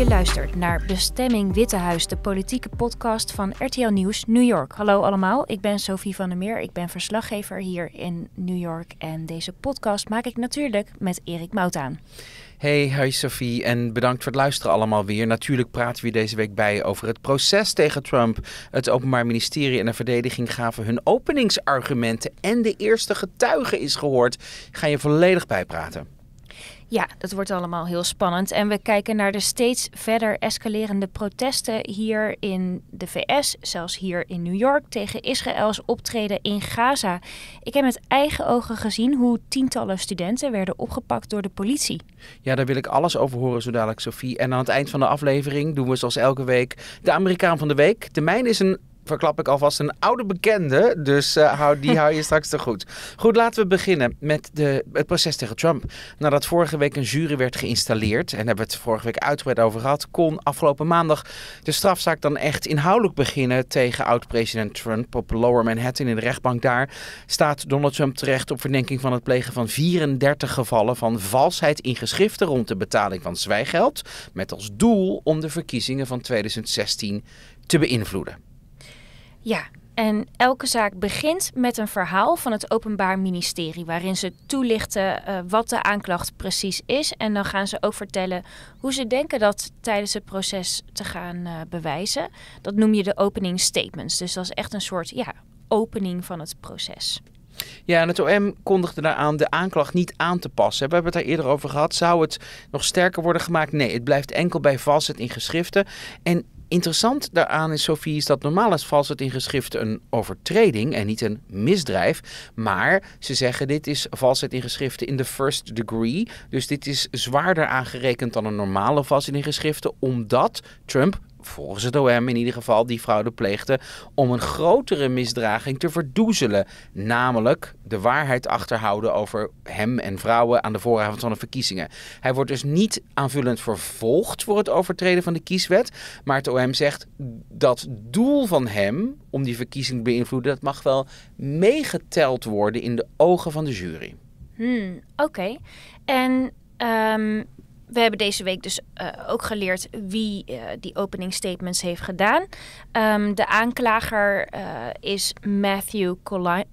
Je luistert naar Bestemming Huis, de politieke podcast van RTL Nieuws New York. Hallo allemaal, ik ben Sophie van der Meer. Ik ben verslaggever hier in New York. En deze podcast maak ik natuurlijk met Erik Moutaan. Hey, hi Sophie en bedankt voor het luisteren allemaal weer. Natuurlijk praten we deze week bij over het proces tegen Trump. Het Openbaar Ministerie en de verdediging gaven hun openingsargumenten en de eerste getuige is gehoord. ga je volledig bijpraten. Ja, dat wordt allemaal heel spannend. En we kijken naar de steeds verder escalerende protesten hier in de VS, zelfs hier in New York, tegen Israëls optreden in Gaza. Ik heb met eigen ogen gezien hoe tientallen studenten werden opgepakt door de politie. Ja, daar wil ik alles over horen zo dadelijk, Sophie. En aan het eind van de aflevering doen we zoals elke week de Amerikaan van de Week. De mijne is een verklap ik alvast een oude bekende. Dus eh, hou, die hou je straks te goed. Goed, laten we beginnen met de, het proces tegen Trump. Nadat vorige week een jury werd geïnstalleerd, en hebben we het vorige week uitgebreid over gehad, kon afgelopen maandag de strafzaak dan echt inhoudelijk beginnen tegen oud-president Trump op Lower Manhattan in de rechtbank daar. Staat Donald Trump terecht op verdenking van het plegen van 34 gevallen van valsheid in geschriften rond de betaling van zwijgeld. Met als doel om de verkiezingen van 2016 te beïnvloeden. Ja, en elke zaak begint met een verhaal van het Openbaar Ministerie, waarin ze toelichten eh, wat de aanklacht precies is. En dan gaan ze ook vertellen hoe ze denken dat tijdens het proces te gaan eh, bewijzen. Dat noem je de opening statements. Dus dat is echt een soort ja, opening van het proces. Ja, en het OM kondigde daaraan de aanklacht niet aan te passen. We hebben het daar eerder over gehad. Zou het nog sterker worden gemaakt? Nee, het blijft enkel bij vastzet in geschriften. En Interessant daaraan is, Sophie, is dat normaal is valsheid het in geschriften een overtreding en niet een misdrijf. Maar ze zeggen dit is valsheid in geschriften in the first degree. Dus dit is zwaarder aangerekend dan een normale valsheid in geschriften, omdat Trump volgens het OM in ieder geval, die fraude pleegde om een grotere misdraging te verdoezelen. Namelijk de waarheid achterhouden over hem en vrouwen aan de vooravond van de verkiezingen. Hij wordt dus niet aanvullend vervolgd voor het overtreden van de kieswet. Maar het OM zegt dat doel van hem om die verkiezing te beïnvloeden, dat mag wel meegeteld worden in de ogen van de jury. Hmm, Oké. En ehm, we hebben deze week dus eh, ook geleerd wie eh, die opening statements heeft gedaan. Ehm, de aanklager eh, is Matthew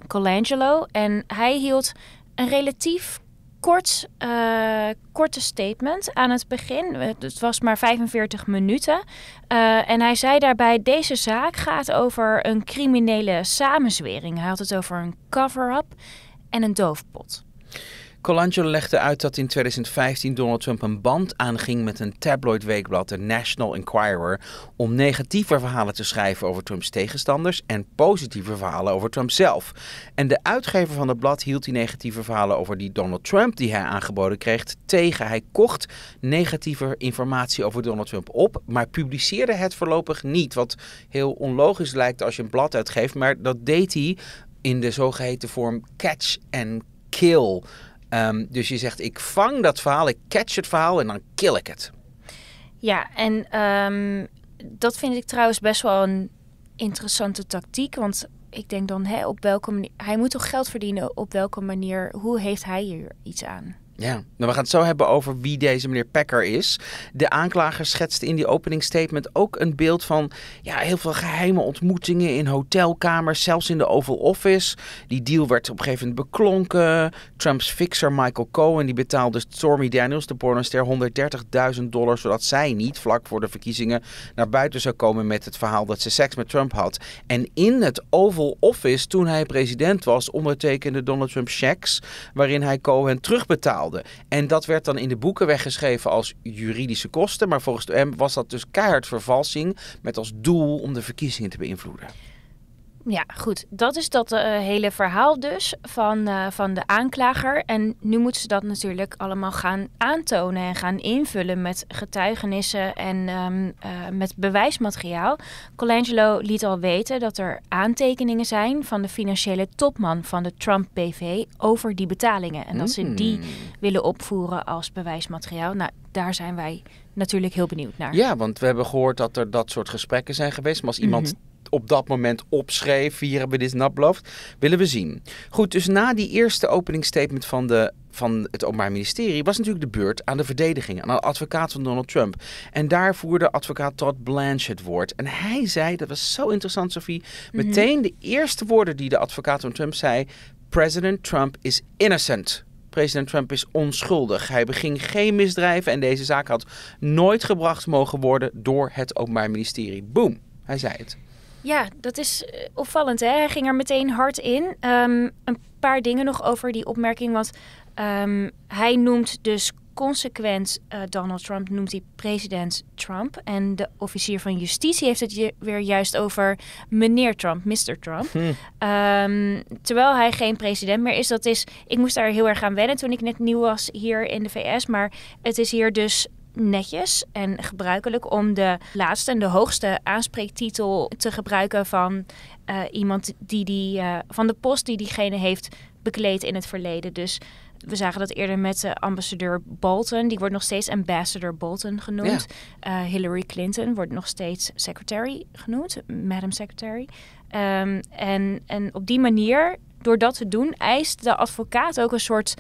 Colangelo en hij hield een relatief kort, korte statement aan het begin. Het was maar 45 minuten. en hij zei daarbij: Deze zaak gaat over een criminele samenzwering. Hij had het over een cover-up en een doofpot. Colangelo legde uit dat in 2015 Donald Trump een band aanging met een tabloid weekblad, de National Enquirer, om negatieve verhalen te schrijven over Trumps tegenstanders en positieve verhalen over Trump zelf. En de uitgever van het blad hield die negatieve verhalen over die Donald Trump die hij aangeboden kreeg tegen. Hij kocht negatieve informatie over Donald Trump op, maar publiceerde het voorlopig niet. Wat heel onlogisch lijkt als je een blad uitgeeft, maar dat deed hij in de zogeheten vorm catch and kill. Ehm, dus je zegt, ik vang dat verhaal, ik catch het verhaal en dan kill ik het. Ja, en um, dat vind ik trouwens best wel een interessante tactiek. Want ik denk dan, hè, op welke manier, hij moet toch geld verdienen? Op welke manier, hoe heeft hij hier iets aan? Ja, nou, we gaan het zo hebben over wie deze meneer Packer is. De aanklager schetste in die opening statement ook een beeld van ja, heel veel geheime ontmoetingen in hotelkamers, zelfs in de Oval Office. Die deal werd op een gegeven moment beklonken. Trumps fixer Michael Cohen die betaalde Stormy Daniels, de pornoster, 130.000 dollar, zodat zij niet vlak voor de verkiezingen naar buiten zou komen met het verhaal dat ze seks met Trump had. En in het Oval Office, toen hij president was, ondertekende Donald Trump checks waarin hij Cohen terugbetaalde. En dat werd dan in de boeken weggeschreven als juridische kosten. Maar volgens hem was dat dus keihard vervalsing met als doel om de verkiezingen te beïnvloeden. Ja, goed. Dat is dat eh, hele verhaal dus van, eh, van de aanklager. En nu moeten ze dat natuurlijk allemaal gaan aantonen en gaan invullen met getuigenissen en ehm, eh, met bewijsmateriaal. Colangelo liet al weten dat er aantekeningen zijn van de financiële topman van de Trump PV over die betalingen. En dat ze hmm. die willen opvoeren als bewijsmateriaal. Nou, daar zijn wij natuurlijk heel benieuwd naar. Ja, want we hebben gehoord dat er dat soort gesprekken zijn geweest. Maar als iemand mhm op dat moment opschreef. Hier hebben we dit nap beloofd. Willen we zien. Goed, dus na die eerste openingsstatement van, de, van het Openbaar Ministerie... was natuurlijk de beurt aan de verdediging. Aan de advocaat van Donald Trump. En daar voerde advocaat Todd Blanche het woord. En hij zei, dat was zo interessant Sophie... Mhm. meteen de eerste woorden die de advocaat van Trump zei... President Trump is innocent president Trump is onschuldig. Hij beging geen misdrijven en deze zaak had nooit gebracht mogen worden door het Openbaar Ministerie. Boom, hij zei het. Ja, dat is eh, opvallend. Hè? Hij ging er meteen hard in. Ehm, een paar dingen nog over die opmerking. Want ehm, hij noemt dus consequent eh, Donald Trump, noemt hij president Trump. En de officier van justitie heeft het weer juist over meneer Trump, Mr. Trump. Hm. Ehm, terwijl hij geen president meer is. Dat is, ik moest daar heel erg aan wennen toen ik net nieuw was hier in de VS. Maar het is hier dus netjes en gebruikelijk om de laatste en de hoogste aanspreektitel te gebruiken van eh, iemand die, die eh, van de post die diegene heeft bekleed in het verleden. Dus we zagen dat eerder met de eh, ambassadeur Bolton. Die wordt nog steeds ambassador Bolton genoemd. Hillary Clinton wordt nog steeds secretary genoemd, madam secretary. Ehm, en, en op die manier, door dat te doen, eist de advocaat ook een soort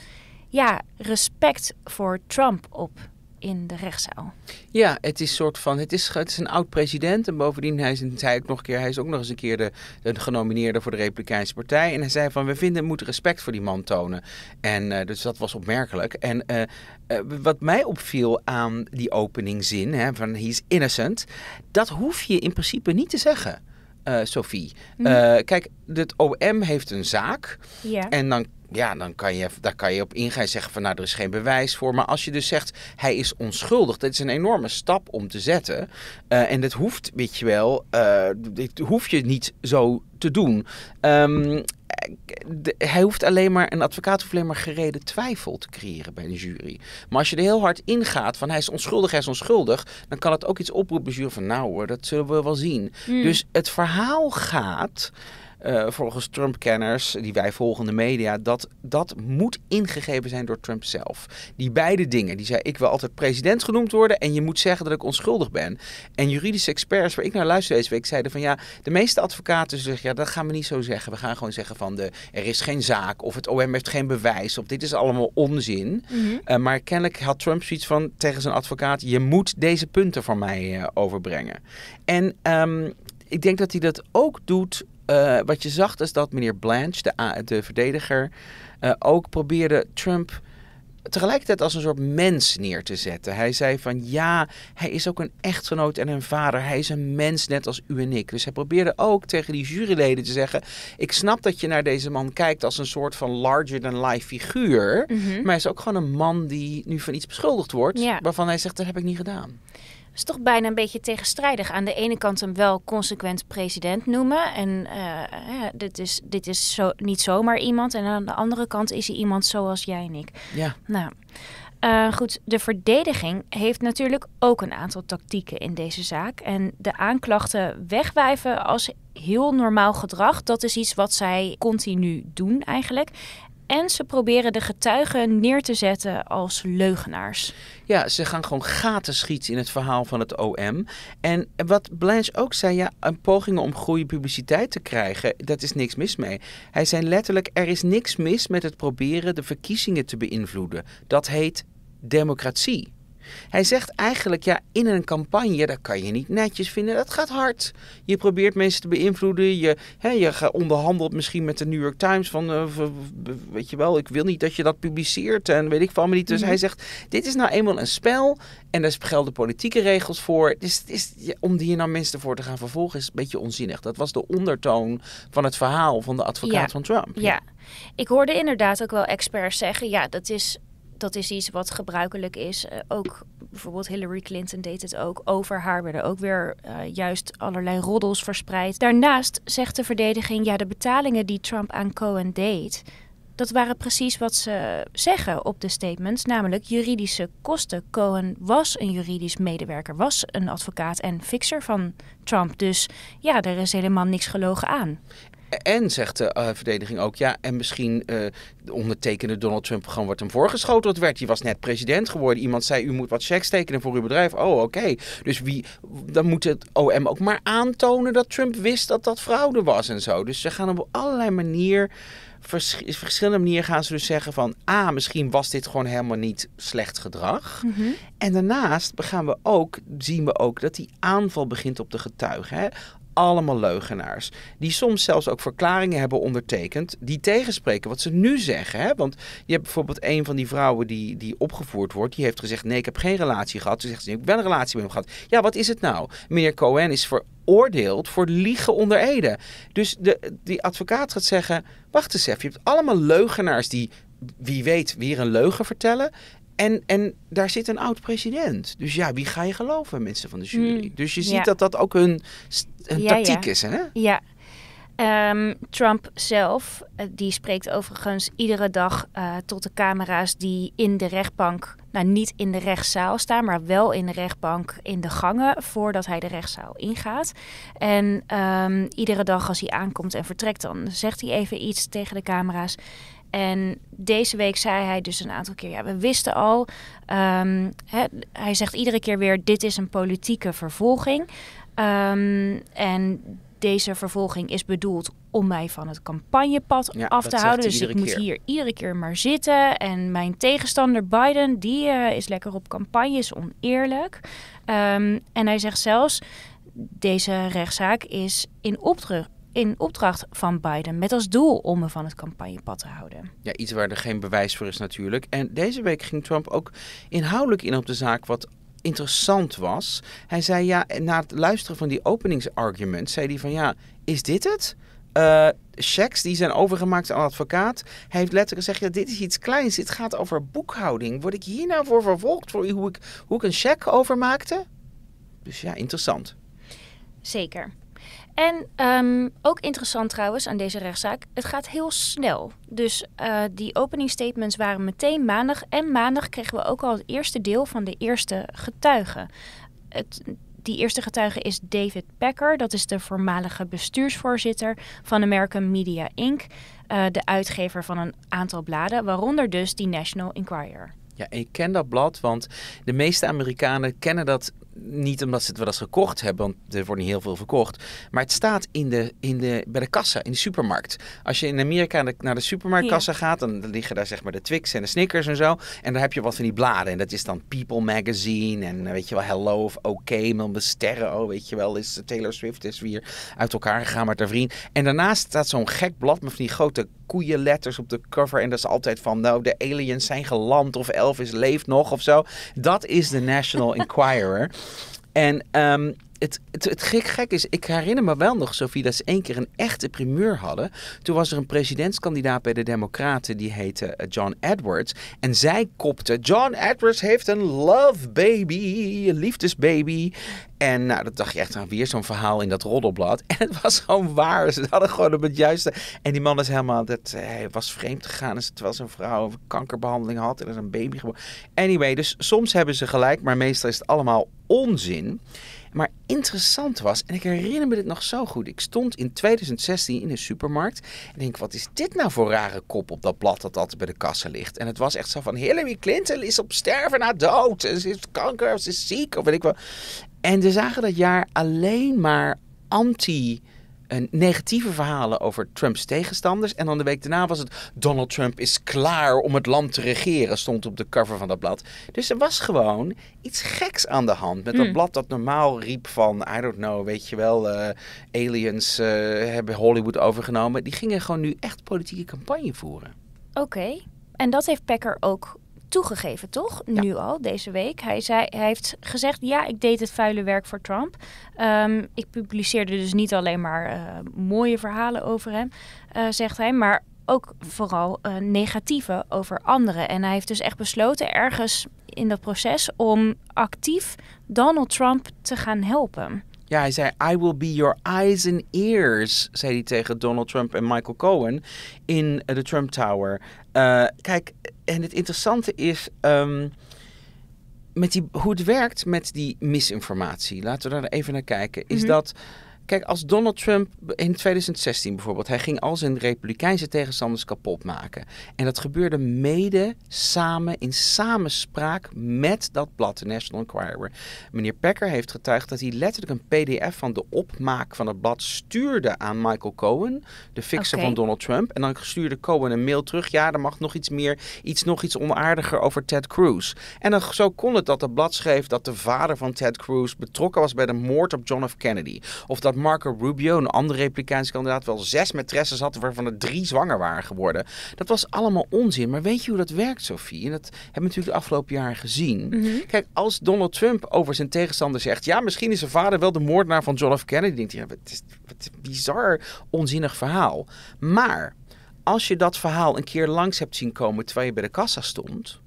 ja, respect voor Trump op in de rechtszaal. Ja, het is soort van, het is, het is een oud president en bovendien hij is, ook nog een keer, hij is ook nog eens een keer de, de genomineerde voor de Republikeinse Partij en hij zei van we vinden moeten respect voor die man tonen en eh, dus dat was opmerkelijk en eh, eh, wat mij opviel aan die openingzin hè, van he's innocent, dat hoef je in principe niet te zeggen. Eh, Sophie. Mhm. Eh, kijk, het OM heeft een zaak. Ja. En dan ja, dan kan je, daar kan je op ingaan zeggen van nou, er is geen bewijs voor. Maar als je dus zegt, hij is onschuldig, dat is een enorme stap om te zetten. Eh, en dat hoeft, weet je wel, dit hoef je niet zo te doen. Ehm, hij hoeft alleen maar, een advocaat hoeft alleen maar gereden twijfel te creëren bij de jury. Maar als je er heel hard ingaat van hij is onschuldig, hij is onschuldig, dan kan het ook iets oproepen bij de jury van nou hoor, dat zullen we wel zien. Hmm. Dus het verhaal gaat eh, volgens Trump-kenners, die wij volgen in de media, dat dat moet ingegeven zijn door Trump zelf. Die beide dingen, die zei ik wil altijd president genoemd worden en je moet zeggen dat ik onschuldig ben. En juridische experts waar ik naar luister deze week zeiden van ja, de meeste advocaten zeggen ja, dat gaan we niet zo zeggen. We gaan gewoon zeggen van de, er is geen zaak of het OM heeft geen bewijs of dit is allemaal onzin. Mhm. Eh, maar kennelijk had Trump zoiets van tegen zijn advocaat, je moet deze punten van mij eh, overbrengen. En ehm, ik denk dat hij dat ook doet eh, wat je zag is dat meneer Blanche, de, de verdediger, eh, ook probeerde Trump tegelijkertijd als een soort mens neer te zetten. Hij zei van ja, hij is ook een echtgenoot en een vader. Hij is een mens net als u en ik. Dus hij probeerde ook tegen die juryleden te zeggen: ik snap dat je naar deze man kijkt als een soort van larger than life figuur, mhm. maar hij is ook gewoon een man die nu van iets beschuldigd wordt, waarvan hij zegt dat heb ik niet gedaan is toch bijna een beetje tegenstrijdig. Aan de ene kant hem wel consequent president noemen. En eh, eh, dit is, dit is zo, niet zomaar iemand. En aan de andere kant is hij iemand zoals jij en ik. Ja. Nou, eh, goed, de verdediging heeft natuurlijk ook een aantal tactieken in deze zaak. En de aanklachten wegwijven als heel normaal gedrag, dat is iets wat zij continu doen eigenlijk. En ze proberen de getuigen neer te zetten als leugenaars. Ja, ze gaan gewoon gaten schieten in het verhaal van het OM. En wat Blanche ook zei, ja, een pogingen om goede publiciteit te krijgen, dat is niks mis mee. Hij zei letterlijk, er is niks mis met het proberen de verkiezingen te beïnvloeden. Dat heet democratie. Hij zegt eigenlijk, ja, in een campagne, dat kan je niet netjes vinden. Dat gaat hard. Je probeert mensen te beïnvloeden. Je, hè, je onderhandelt misschien met de New York Times van, eh, weet je wel, ik wil niet dat je dat publiceert en weet ik van me niet. Dus mhm. hij zegt, dit is nou eenmaal een spel en daar gelden politieke regels voor. Dus, is, om die nou mensen voor te gaan vervolgen is een beetje onzinnig. Dat was de ondertoon van het verhaal van de advocaat van Trump. ja. Ik hoorde inderdaad ook wel experts zeggen: ja, dat is dat is iets wat gebruikelijk is. Eh, ook bijvoorbeeld Hillary Clinton deed het ook. Over haar werden ook weer eh, juist allerlei roddels verspreid. Daarnaast zegt de verdediging: ja, de betalingen die Trump aan Cohen deed. Dat waren precies wat ze zeggen op de statements, namelijk juridische kosten. Cohen was een juridisch medewerker, was een advocaat en fixer van Trump. Dus ja, er is helemaal niks gelogen aan. En zegt de eh, verdediging ook, ja, en misschien eh, ondertekende Donald Trump gewoon wordt hem voorgeschoten. Het werd, hij was net president geworden. Iemand zei, u moet wat checks tekenen voor uw bedrijf. Oh, oké. Dus wie, dan moet het OM ook maar aantonen dat Trump wist dat dat fraude was en zo. Dus ze gaan op allerlei manieren verschillende manieren gaan ze dus zeggen van... a ah, misschien was dit gewoon helemaal niet slecht gedrag. Mhm. En daarnaast gaan we ook, zien we ook dat die aanval begint op de getuigen. Hè? allemaal leugenaars. Die soms zelfs ook verklaringen hebben ondertekend die tegenspreken wat ze nu zeggen. Hè? Want je hebt bijvoorbeeld een van die vrouwen die, die opgevoerd wordt, die heeft gezegd: Nee, ik heb geen relatie gehad. ze zegt ze: Ik heb wel een relatie met hem gehad. Ja, wat is het nou? Meneer Cohen is veroordeeld voor liegen onder ede. Dus de, die advocaat gaat zeggen: Wacht eens even, je hebt allemaal leugenaars die wie weet weer een leugen vertellen. En, en daar zit een oud-president. Dus ja, wie ga je geloven, mensen van de jury? Hmm, dus je ziet dat dat ook hun, tactiek is, hè? Ja. Ehm, Trump zelf, eh, die spreekt overigens iedere dag eh, tot de camera's die in de rechtbank, nou niet in de rechtszaal staan, maar wel in de rechtbank in de gangen voordat hij de rechtszaal ingaat. En ehm, iedere dag als hij aankomt en vertrekt, dan zegt hij even iets tegen de camera's. En deze week zei hij dus een aantal keer: ja, we wisten al. Ehm, hij zegt iedere keer weer: dit is een politieke vervolging. Ehm, en deze vervolging is bedoeld om mij van het campagnepad af te houden. Dus ik moet hier iedere keer maar zitten. En mijn tegenstander Biden, die eh, is lekker op campagne, is oneerlijk. Ehm, en hij zegt zelfs, deze rechtszaak is in opdruk in opdracht van Biden met als doel om me van het campagnepad te houden. Ja, iets waar er geen bewijs voor is natuurlijk. En deze week ging Trump ook inhoudelijk in op de zaak wat interessant was. Hij zei ja, na het luisteren van die openingsargument, zei hij van ja, is dit het? Uh, checks die zijn overgemaakt aan advocaat. Hij heeft letterlijk gezegd, ja, dit is iets kleins, dit gaat over boekhouding. Word ik hier nou voor vervolgd voor hoe ik, hoe ik een check overmaakte? Dus ja, interessant. Zeker. En ehm, ook interessant trouwens aan deze rechtszaak, het gaat heel snel. Dus eh, die opening statements waren meteen maandag. En maandag kregen we ook al het eerste deel van de eerste getuige. Het, die eerste getuige is David Packer. Dat is de voormalige bestuursvoorzitter van American Media Inc., eh, de uitgever van een aantal bladen, waaronder dus die National Enquirer. Ja, ik ken dat blad, want de meeste Amerikanen kennen dat niet omdat ze het wel eens gekocht hebben, want er wordt niet heel veel verkocht. Maar het staat in de, in de, bij de kassa, in de supermarkt. Als je in Amerika naar de, supermarktkassa gaat, dan liggen daar zeg maar de Twix en de Snickers en zo. En daar heb je wat van die bladen. En dat is dan People Magazine en eh, weet je wel, Hello of OK, met sterren. Oh, weet je wel, is Taylor Swift is weer uit elkaar gegaan met haar vriend. En daarnaast staat zo'n gek blad met van die grote koeienletters op de cover. En dat is altijd van, nou, de aliens zijn geland of Elvis leeft nog of zo. Dat is de National Enquirer. En um, het, het, gek, gek is, ik herinner me wel nog, Sophie, dat ze één keer een echte primeur hadden. Toen was er een presidentskandidaat bij de Democraten, die heette eh, John Edwards. En zij kopte, John Edwards heeft een love baby, een liefdesbaby. En nou, dat dacht je echt aan weer zo'n verhaal in dat roddelblad. En het was gewoon waar. Ze hadden gewoon op het juiste. En die man is helemaal, dat, eh, was vreemd gegaan. terwijl zijn vrouw een kankerbehandeling had en er is een baby geboren. Anyway, dus soms hebben ze gelijk, maar meestal is het allemaal onzin maar interessant was. En ik herinner me dit nog zo goed. Ik stond in 2016 in een supermarkt en denk, wat is dit nou voor rare kop op dat blad dat altijd bij de kassen ligt? En het was echt zo van, Hillary Clinton is op sterven na dood. ze heeft kanker, of ze is ziek, of weet ik wat. En ze zagen dat jaar alleen maar anti- een negatieve verhalen over Trumps tegenstanders. En dan de week daarna was het Donald Trump is klaar om het land te regeren, stond op de cover van dat blad. Dus er was gewoon iets geks aan de hand met dat hmm. blad dat normaal riep van, I don't know, weet je wel, eh, aliens eh, hebben Hollywood overgenomen. Die gingen gewoon nu echt politieke campagne voeren. Oké, en dat heeft Packer ook toegegeven, toch? Nu al, deze week. Hij, zei, hij heeft gezegd, ja, ik deed het vuile werk voor Trump. Ehm, ik publiceerde dus niet alleen maar eh, mooie verhalen over hem, eh, zegt hij, maar ook vooral eh, negatieve over anderen. En hij heeft dus echt besloten ergens in dat proces om actief Donald Trump te gaan helpen. Ja, hij zei: I will be your eyes and ears, zei hij tegen Donald Trump en Michael Cohen in de Trump Tower. Eh, kijk, en het interessante is. Ehm, met die, hoe het werkt met die misinformatie, laten we daar even naar kijken, is mhm. dat Kijk, als Donald Trump in 2016 bijvoorbeeld, hij ging al zijn republikeinse tegenstanders kapot maken. En dat gebeurde mede samen in samenspraak met dat blad, de National Enquirer. Meneer Packer heeft getuigd dat hij letterlijk een PDF van de opmaak van het blad stuurde aan Michael Cohen, de fixer van Donald Trump. En dan stuurde Cohen een mail terug. Ja, er mag nog iets meer, iets nog iets onaardiger over Ted Cruz. En dan, zo kon het dat het blad schreef dat de vader van Ted Cruz betrokken was bij de moord op John F. Kennedy. Of dat Marco Rubio, een andere Republikeinse kandidaat, wel zes maîtresses had waarvan er drie zwanger waren geworden. Dat was allemaal onzin. Maar weet je hoe dat werkt, Sophie? En dat hebben we natuurlijk de afgelopen jaren gezien. Mhm. Kijk, als Donald Trump over zijn tegenstander zegt: ja, misschien is zijn vader wel de moordenaar van John F. Kennedy, denkt hij: het is, het is een bizar, onzinnig verhaal. Maar als je dat verhaal een keer langs hebt zien komen terwijl je bij de kassa stond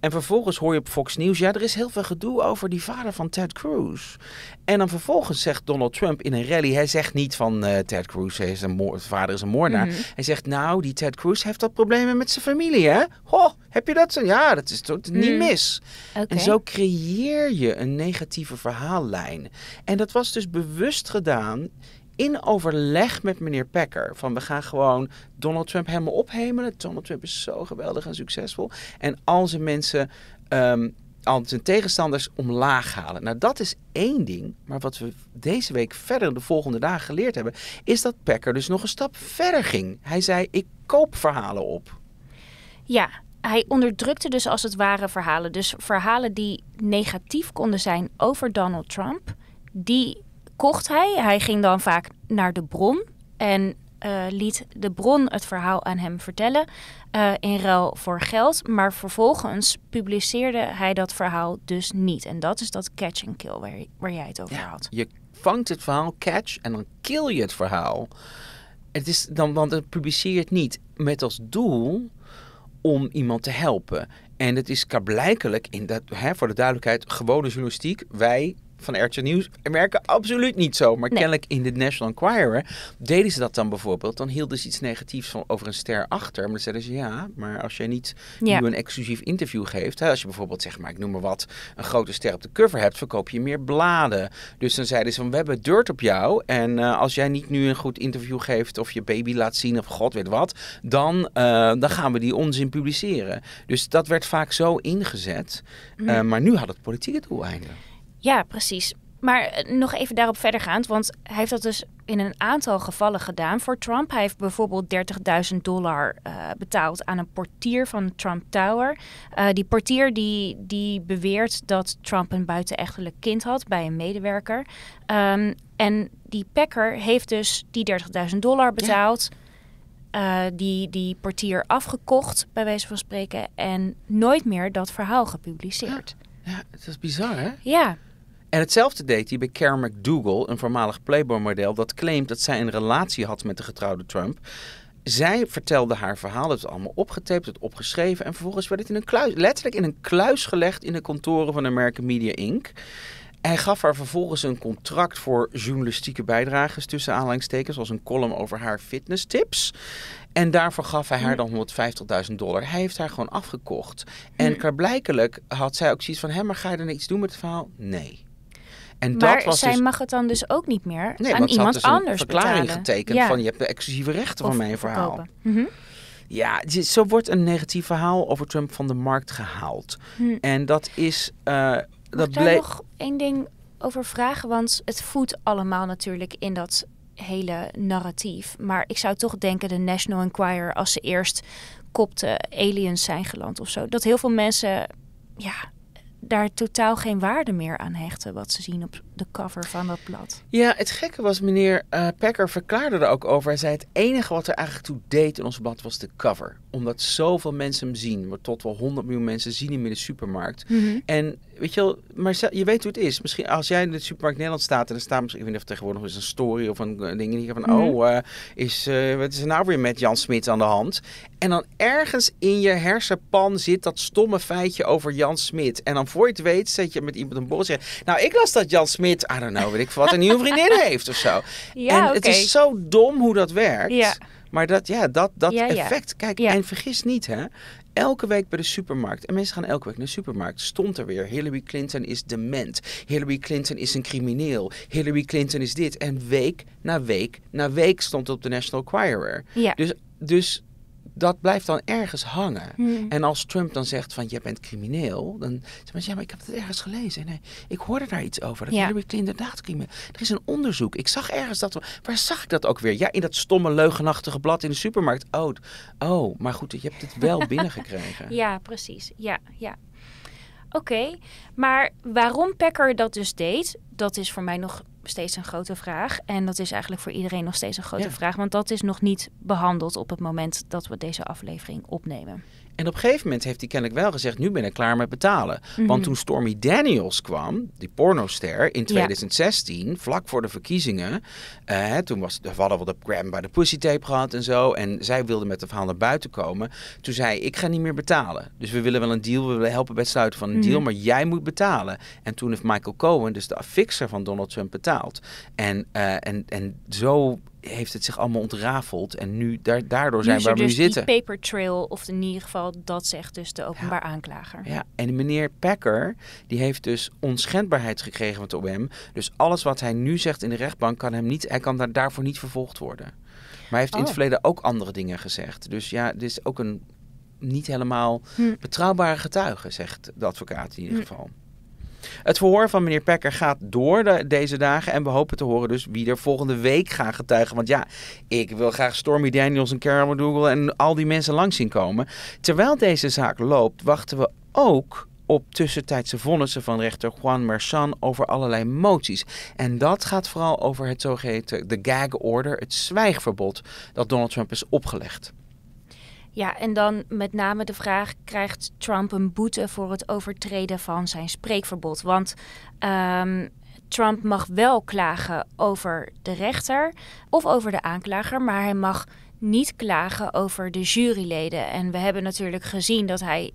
en vervolgens hoor je op Fox News, ja, er is heel veel gedoe over die vader van Ted Cruz. En dan vervolgens zegt Donald Trump in een rally, hij zegt niet van eh, Ted Cruz, hij is een moord, vader is een moordenaar. Mhm. Hij zegt, nou, die Ted Cruz heeft dat problemen met zijn familie, hè? Ho, heb je dat? zo? Ja, dat is niet mhm. mis. En zo creëer je een negatieve verhaallijn. En dat was dus bewust gedaan in overleg met meneer Packer. Van we gaan gewoon Donald Trump helemaal ophemelen. Donald Trump is zo geweldig en succesvol. En al zijn mensen, ehm, al zijn tegenstanders omlaag halen. Nou, dat is één ding. Maar wat we deze week verder de volgende dagen geleerd hebben, is dat Packer dus nog een stap verder ging. Hij zei: ik koop verhalen op. Ja, hij onderdrukte dus als het ware verhalen. Dus verhalen die negatief konden zijn over Donald Trump, die kocht hij. Hij ging dan vaak naar de bron en eh, liet de bron het verhaal aan hem vertellen eh, in ruil voor geld. Maar vervolgens publiceerde hij dat verhaal dus niet. En dat is dat catch and kill waar, jij het over had. Je vangt het verhaal, catch, en dan kill je het verhaal. Het is dan, want het publiceert niet met als doel om iemand te helpen. En het is blijkelijk, in dat, hè, voor de duidelijkheid, gewone journalistiek. Wij van RTL Nieuws merken absoluut niet zo. Maar kennelijk in de National Enquirer deden ze dat dan bijvoorbeeld. Dan hielden ze iets negatiefs van, over een ster achter. Maar dan zeiden ze ja, maar als jij niet nu een exclusief interview geeft. Hè, als je bijvoorbeeld, zeg maar, ik noem maar wat, een grote ster op de cover hebt, verkoop je meer bladen. Dus dan zeiden ze van we hebben dirt op jou. En eh, als jij niet nu een goed interview geeft of je baby laat zien of god weet wat, dan, eh, dan gaan we die onzin publiceren. Dus dat werd vaak zo ingezet. Mhm. Eh, maar nu had het politieke doeleinden. Ja, precies. Maar eh, nog even daarop verder want hij heeft dat dus in een aantal gevallen gedaan voor Trump. Hij heeft bijvoorbeeld 30.000 dollar eh, betaald aan een portier van Trump Tower. Eh, die portier die, die beweert dat Trump een buitenechtelijk kind had bij een medewerker. Ehm, en die Packer heeft dus die 30.000 dollar betaald. die, die portier afgekocht, bij wijze van spreken. En nooit meer dat verhaal gepubliceerd. Ja, dat is bizar, hè? Ja. En hetzelfde deed hij bij Karen McDougal, een voormalig Playboy-model, dat claimt dat zij een relatie had met de getrouwde Trump. Zij vertelde haar verhaal, het allemaal opgetaped, het opgeschreven. En vervolgens werd het in een kluis, letterlijk in een kluis gelegd in de kantoren van American Media Inc. Hij gaf haar vervolgens een contract voor journalistieke bijdrages tussen aanleidingstekens, zoals een column over haar fitnesstips. En daarvoor gaf hij haar dan 150.000 dollar. Hij heeft haar gewoon afgekocht. En hmm. klaarblijkelijk had zij ook zoiets van: hé, maar ga je er nou iets doen met het verhaal? Nee. En maar dat was zij dus- mag het dan dus ook niet meer aan iemand dus anders verklaring getekend van je hebt de exclusieve rechten van mijn verhaal. Mhm. Ja, zo wordt een negatief verhaal over Trump van de markt gehaald. Hm. En dat is... Uh, dat bleek... nog één ding over vragen? Want het voedt allemaal natuurlijk in dat hele narratief. Maar ik zou toch denken de National Enquirer als ze eerst kopte aliens zijn geland of zo. Dat heel veel mensen ja, daar totaal geen waarde meer aan hechten wat ze zien op, de cover van dat blad. Ja, het gekke was, meneer uh, eh, Pekker verklaarde er ook over. Hij zei, het enige wat er eigenlijk toe deed in ons blad was de cover. Omdat zoveel mensen hem zien. tot wel 100 miljoen mensen zien hem in de supermarkt. Mhm. En weet je wel, maar je weet hoe het is. Misschien als jij in de supermarkt Nederland staat en er staat misschien, ik weet tegenwoordig is een story of een eh, ding. van, mhm. oh, eh, is, wat is nou weer met Jan Smit aan de hand? En dan ergens in je hersenpan zit dat stomme feitje over Jan Smit. En dan voor je het weet, zet je met iemand een bol nou, ik las dat Jan Smit I don't know, weet ik wat, een nieuwe vriendin heeft of zo. Ja, en het is zo dom hoe dat werkt. Ja. Maar dat, ja, dat, dat effect. Kijk, en vergis niet, hè elke week bij de supermarkt. En mensen gaan elke week naar de supermarkt. Stond er weer. Hillary Clinton is dement. Hillary Clinton is een crimineel. Hillary Clinton is dit. En week na week na week stond het op de National Enquirer. Ja. Dus, dus dat blijft dan ergens hangen. Hmm. En als Trump dan zegt van je bent crimineel, dan zeg maar, ja, maar ik heb het ergens gelezen. Nee, ik hoorde daar iets over. Dat ja. Hillary Clinton inderdaad crimineel. Er is een onderzoek. Ik zag ergens dat. Waar zag ik dat ook weer? Ja, in dat stomme leugenachtige blad in de supermarkt. Oh, oh maar goed, je hebt het wel binnengekregen. ja, precies. Ja, ja. Oké, maar waarom Packer dat dus deed, dat is voor mij nog steeds een grote vraag. En dat is eigenlijk voor iedereen nog steeds een grote vraag, want dat is nog niet behandeld op het moment dat we deze aflevering opnemen. En op een gegeven moment heeft hij kennelijk wel gezegd: Nu ben ik klaar met betalen. Want mhm. toen Stormy Daniels kwam, die pornoster, in 2016, vlak voor de verkiezingen. Eh, toen was, de hadden wat de Graham bij de Tape gehad en zo. En zij wilde met het verhaal naar buiten komen. Toen zei Ik ga niet meer betalen. Dus we willen wel een deal. We willen helpen bij het sluiten van een deal. Mhm. Maar jij moet betalen. En toen heeft Michael Cohen, dus de affixer van Donald Trump, betaald. En, eh, en, en zo heeft het zich allemaal ontrafeld. En nu, daar, daardoor zijn we waar we nu dus zitten. Die paper trail, of in ieder geval, dat zegt dus de openbaar aanklager. Ja, en meneer Packer, die heeft dus onschendbaarheid gekregen van het OM. Dus alles wat hij nu zegt in de rechtbank, kan hem niet, hij kan daarvoor niet vervolgd worden. Maar hij heeft in het oh. verleden ook andere dingen gezegd. Dus ja, dit is ook een niet helemaal hm. betrouwbare getuige, zegt de advocaat in ieder hm. geval. Het verhoor van meneer Pekker gaat door deze dagen. En we hopen te horen dus wie er volgende week gaat getuigen. Want ja, ik wil graag Stormy Daniels en Carol McDougal en al die mensen langs zien komen. Terwijl deze zaak loopt, wachten we ook op tussentijdse vonnissen van rechter Juan Marchand over allerlei moties. En dat gaat vooral over het zogeheten de gag order, het zwijgverbod dat Donald Trump is opgelegd. Ja, en dan met name de vraag: krijgt Trump een boete voor het overtreden van zijn spreekverbod? Want ehm, Trump mag wel klagen over de rechter of over de aanklager, maar hij mag niet klagen over de juryleden. En we hebben natuurlijk gezien dat hij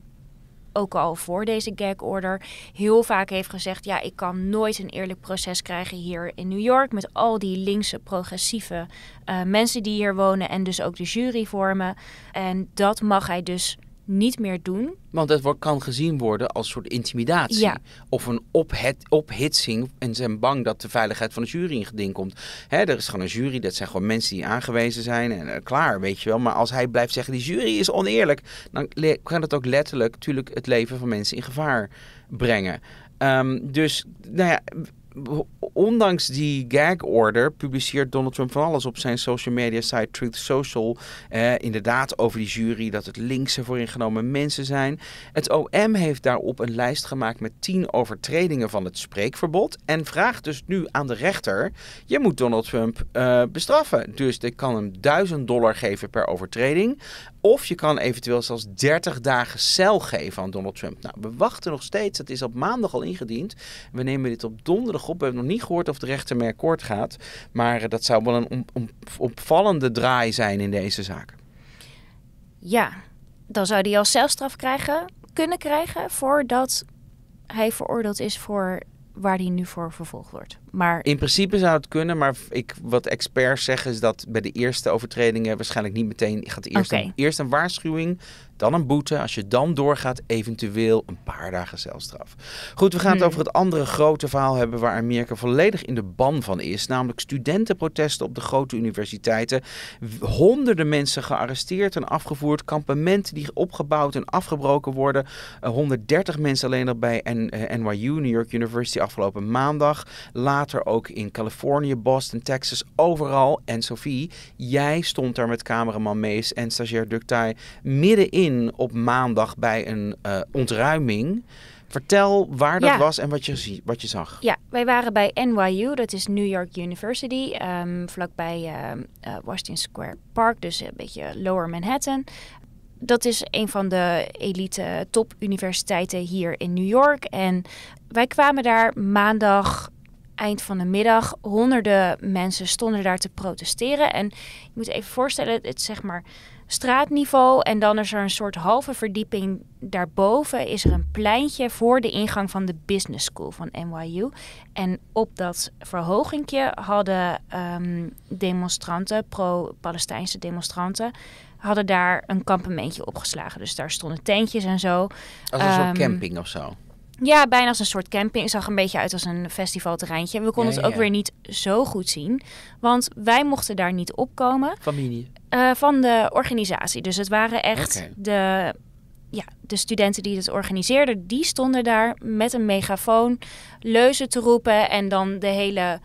ook al voor deze gag order, heel vaak heeft gezegd: ja, ik kan nooit een eerlijk proces krijgen hier in New York. Met al die linkse, progressieve eh, mensen die hier wonen en dus ook de jury vormen. En dat mag hij dus niet meer doen. Want het kan gezien worden als soort intimidatie. Of een ophet, ophitsing. En zijn bang dat de veiligheid van de jury in geding komt. Hè, er is gewoon een jury, dat zijn gewoon mensen die aangewezen zijn. En eh, klaar, weet je wel. Maar als hij blijft zeggen, die jury is oneerlijk. Dan kan dat ook letterlijk natuurlijk het leven van mensen in gevaar brengen. Ehm, dus nou ja, ondanks die gag order publiceert Donald Trump van alles op zijn social media site Truth Social. Eh, inderdaad, over die jury dat het linkse vooringenomen mensen zijn. Het OM heeft daarop een lijst gemaakt met 10 overtredingen van het spreekverbod. En vraagt dus nu aan de rechter: je moet Donald Trump eh, bestraffen. Dus ik kan hem 1000 dollar geven per overtreding. Of je kan eventueel zelfs 30 dagen cel geven aan Donald Trump. Nou, we wachten nog steeds. Dat is op maandag al ingediend. We nemen dit op donderdag op. We hebben nog niet gehoord of de rechter mee akkoord gaat. Maar eh, dat zou wel een opvallende draai zijn in deze zaak. Ja, dan zou hij al zelfstraf krijgen, kunnen krijgen voordat hij veroordeeld is voor waar die nu voor vervolgd wordt. Maar... In principe zou het kunnen, maar ik, wat experts zeggen is dat bij de eerste overtredingen waarschijnlijk niet meteen gaat eerst, een, eerst een waarschuwing, dan een boete. Als je dan doorgaat, eventueel een paar dagen celstraf. Goed, we gaan het hmm. over het andere grote verhaal hebben waar Amerika volledig in de ban van is. Namelijk studentenprotesten op de grote universiteiten. Honderden mensen gearresteerd en afgevoerd. Kampementen die opgebouwd en afgebroken worden. 130 eh, mensen alleen nog bij NYU, eh, New York University, afgelopen maandag. Later ook in Californië, Boston, Texas, overal. En Sophie, jij stond daar met cameraman Mees en stagiair midden middenin op maandag bij een eh, ontruiming. Vertel waar dat was en wat je, wat je zag. Ja, wij waren bij NYU, dat is New York University, um, vlakbij ehm, eh, Washington Square Park, dus een beetje Lower Manhattan. Dat is een van de elite topuniversiteiten hier in New York. En wij kwamen daar maandag eind van de middag. Honderden mensen stonden daar te protesteren. En je moet even voorstellen, het zeg maar straatniveau. En dan is er een soort halve verdieping daarboven. Is er een pleintje voor de ingang van de business school van NYU. En op dat verhogingje hadden ehm, demonstranten, pro-Palestijnse demonstranten, hadden daar een kampementje opgeslagen. Dus daar stonden tentjes en zo. Als een soort ehm, camping of zo. Ja, bijna als een soort camping. Het zag een beetje uit als een festivalterreintje. We konden het ook weer niet zo goed zien. Want wij mochten daar niet opkomen. Familie. Eh, van de organisatie. Dus het waren echt de, ja, de studenten die het organiseerden. Die stonden daar met een megafoon leuzen te roepen. En dan de hele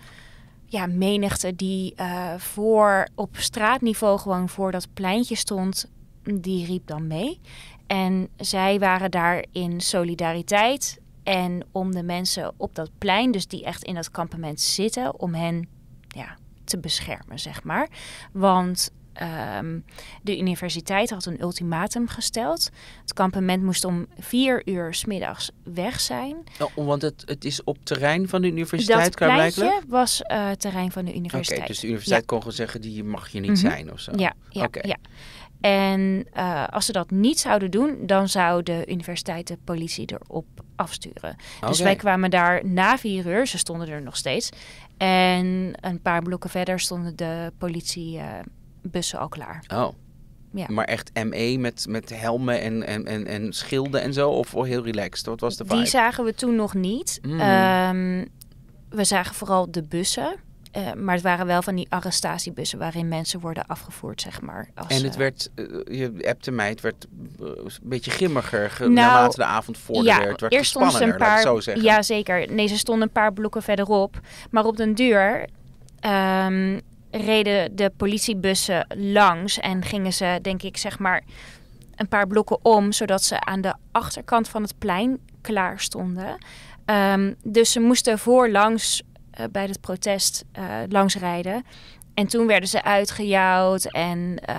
ja, menigte die eh, voor, op straatniveau gewoon voor dat pleintje stond. Die riep dan mee. En zij waren daar in solidariteit. En om de mensen op dat plein, dus die echt in dat kampement zitten, om hen ja, te beschermen, zeg maar. Want Ehm, de universiteit had een ultimatum gesteld. Het kampement moest om vier uur smiddags weg zijn. Oh, want het, het is op terrein van de universiteit, kan blijkbaar? was eh, terrein van de universiteit. Oké, dus de universiteit kon zeggen, die mag je niet mhm. zijn of zo? Ja, ja, En eh, als ze dat niet zouden doen, dan zou de universiteit de politie erop afsturen. Dus wij kwamen daar na vier uur, ze stonden er nog steeds. En een paar blokken verder stonden de politie eh, bussen al klaar. Oh. Ja. Maar echt ME met, met helmen en, en, en, en schilden en zo? Of heel relaxed? Wat was de vibe? Die zagen we toen nog niet. Hmm. Ehm, we zagen vooral de bussen. Eh, maar het waren wel van die arrestatiebussen waarin mensen worden afgevoerd, zeg maar. Als, en het eh, werd, eh, je appte mij, het werd een beetje grimmiger nou, naarmate de avond voor Ja, het werd eerst stonden een paar, zo zeggen. Ja, zeker. Nee, ze stonden een paar blokken verderop. Maar op den duur ehm, reden de politiebussen langs en gingen ze, denk ik, zeg maar een paar blokken om, zodat ze aan de achterkant van het plein klaar stonden. Ehm, dus ze moesten voorlangs uh, eh, bij het protest eh, langsrijden En toen werden ze uitgejouwd en eh,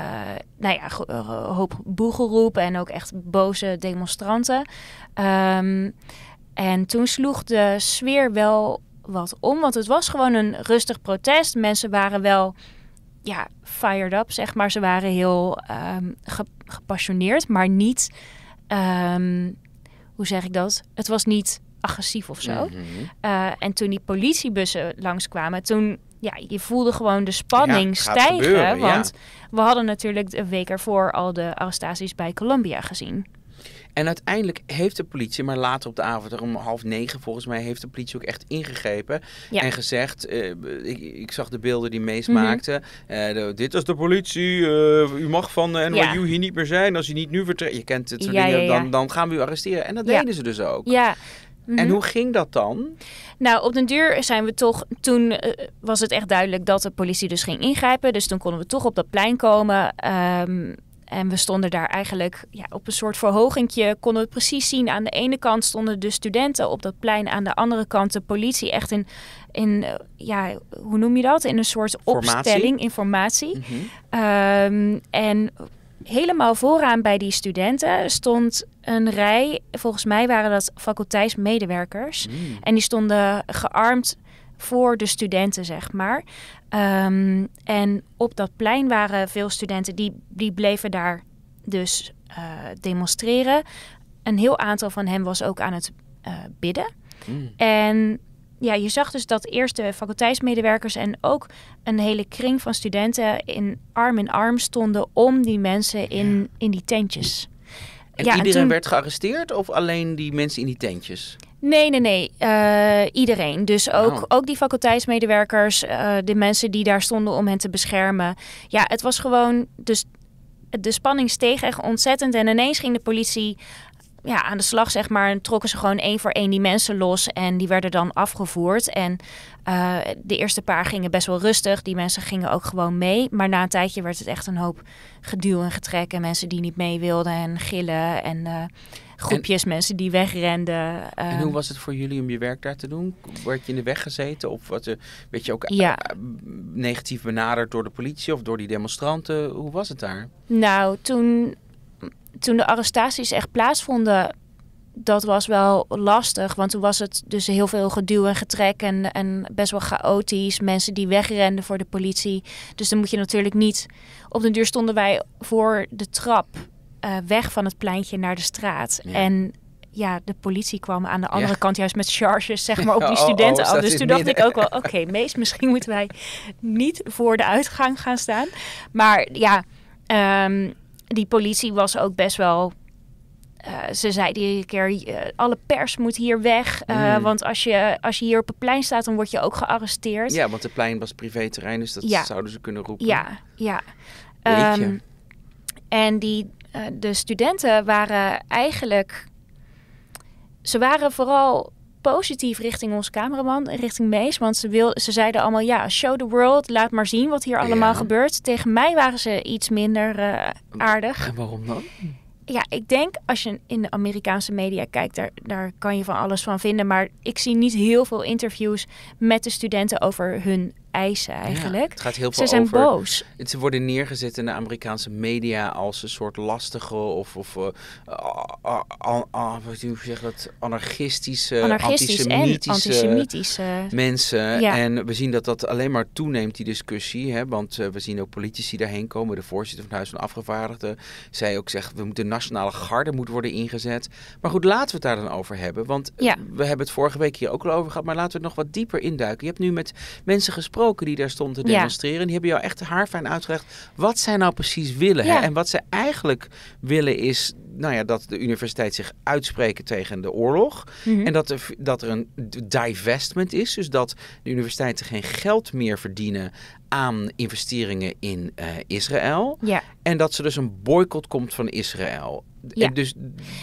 nou ja, een hoop boegeroepen en ook echt boze demonstranten. Ehm, en toen sloeg de sfeer wel wat om. Want het was gewoon een rustig protest. Mensen waren wel ja, fired up, zeg maar. Ze waren heel ehm, gepassioneerd, maar niet. Ehm, hoe zeg ik dat? Het was niet agressief of zo. Mhm. Eh, en toen die politiebussen langskwamen, toen. Ja, je voelde gewoon de spanning stijgen. want we hadden natuurlijk een week ervoor al de arrestaties bij Colombia gezien. En uiteindelijk heeft de politie, maar later op de avond, om half negen volgens mij, heeft de politie ook echt ingegrepen. Ja. En gezegd, eh, ik, ik, zag de beelden die Mees mm maakte. Eh, dit is de politie, eh, u mag van de NYU ja. hier niet meer zijn. Als u niet nu vertrekt, je kent het soort dingen, dan, dan, gaan we u arresteren. En dat deden ze dus ook. Ja. En mhm. hoe ging dat dan? Nou, op den duur zijn we toch. Toen was het echt duidelijk dat de politie dus ging ingrijpen. Dus toen konden we toch op dat plein komen. Um, en we stonden daar eigenlijk ja, op een soort verhogingje, konden we precies zien. Aan de ene kant stonden de studenten op dat plein, aan de andere kant de politie echt in, in eh, ja, hoe noem je dat? In een soort opstelling, informatie. Mhm. Ehm, en helemaal vooraan bij die studenten stond een rij, volgens mij waren dat faculteitsmedewerkers. Mm. En die stonden gearmd voor de studenten, zeg maar. Ehm, en op dat plein waren veel studenten die, die bleven daar dus eh, demonstreren. Een heel aantal van hen was ook aan het eh, bidden. Hmm. En ja, je zag dus dat eerst de faculteitsmedewerkers en ook een hele kring van studenten in arm in arm stonden om die mensen in, in die tentjes. En iedereen werd gearresteerd of alleen die mensen in die tentjes? Nee, nee, nee. Eh, iedereen. Dus oh. ook, ook die faculteitsmedewerkers, eh, de mensen die daar stonden om hen te beschermen. Ja, het was gewoon. Dus de spanning steeg echt ontzettend. En ineens ging de politie ja, aan de slag, zeg maar. En trokken ze gewoon één voor één die mensen los. En die werden dan afgevoerd. En eh, de eerste paar gingen best wel rustig. Die mensen gingen ook gewoon mee. Maar na een tijdje werd het echt een hoop geduwen en getrekken mensen die niet mee wilden en gillen. En eh, groepjes mensen die wegrenden. en ehm. hoe was het voor jullie om je werk daar te doen? Word je in de weg gezeten? Of wat, eh, werd je ook negatief benaderd door de politie of door die demonstranten? Hoe was het daar? Nou, toen toen de arrestaties echt plaatsvonden, dat was wel lastig. Want toen was het dus heel veel geduw en getrek en, en best wel chaotisch. Mensen die wegrenden voor de politie. Dus dan moet je natuurlijk niet... Op de duur stonden wij voor de trap eh, weg van het pleintje naar de straat. En ja, de politie kwam aan de andere kant juist met charges zeg maar, op die oh, oh, studenten oh, af. Dus toen dacht ik ook wel, oké, okay, meest misschien moeten wij niet voor de uitgang gaan staan. Maar ja, ehm, die politie was ook best wel eh, ze zei die keer, eh, alle pers moet hier weg. Eh, hmm. Want als je, als je hier op het plein staat, dan word je ook gearresteerd. Ja, want het plein was privéterrein, dus dat zouden ze kunnen roepen. Ja, ja. Um, en die, de studenten waren eigenlijk... Ze waren vooral positief richting onze cameraman en richting Mees. Want ze, wil, ze zeiden allemaal, ja, show the world. Laat maar zien wat hier allemaal gebeurt. Tegen mij waren ze iets minder eh, aardig. En waarom dan? Ja, ik denk als je in de Amerikaanse media kijkt, daar, daar kan je van alles van vinden. Maar ik zie niet heel veel interviews met de studenten over hun eigenlijk. het gaat heel veel Ze zijn over. boos. Ze worden neergezet in de Amerikaanse media als een soort lastige of, of uh, uh, uh, wat hoe zeg dat, anarchistische, Anarchistisch antisemitische, antisemitische mensen. Ja. En we zien dat dat alleen maar toeneemt, die discussie. Hè? Want eh, we zien ook politici daarheen komen. De voorzitter van het Huis van Afgevaardigden zei ook, zegt, we moeten nationale garde moet worden ingezet. Maar goed, laten we het daar dan over hebben. Want ja. we hebben het vorige week hier ook al over gehad. Maar laten we het nog wat dieper induiken. Je hebt nu met mensen gesproken die daar stond te demonstreren. die hebben jou echt haarfijn uitgelegd wat zij nou precies willen. Hè? En wat ze eigenlijk willen is nou ja, dat de universiteit zich uitspreken tegen de oorlog. Mhm. En dat er, dat er een divestment is. Dus dat de universiteiten geen geld meer verdienen aan investeringen in eh, Israël. Ja. En dat ze dus een boycott komt van Israël. En dus